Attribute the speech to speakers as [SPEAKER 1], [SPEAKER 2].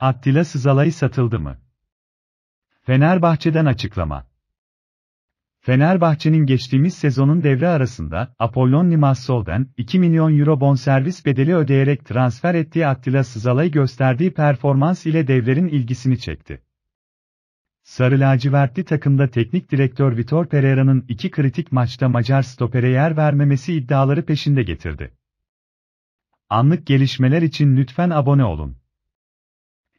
[SPEAKER 1] Attila Sızalay satıldı mı? Fenerbahçe'den açıklama. Fenerbahçe'nin geçtiğimiz sezonun devre arasında Apollon Limassol'dan 2 milyon euro bonservis bedeli ödeyerek transfer ettiği Attila Sızalay gösterdiği performans ile devlerin ilgisini çekti. Sarı lacivertli takımda teknik direktör Vitor Pereira'nın iki kritik maçta Macar stopere yer vermemesi iddiaları peşinde getirdi. Anlık gelişmeler için lütfen abone olun.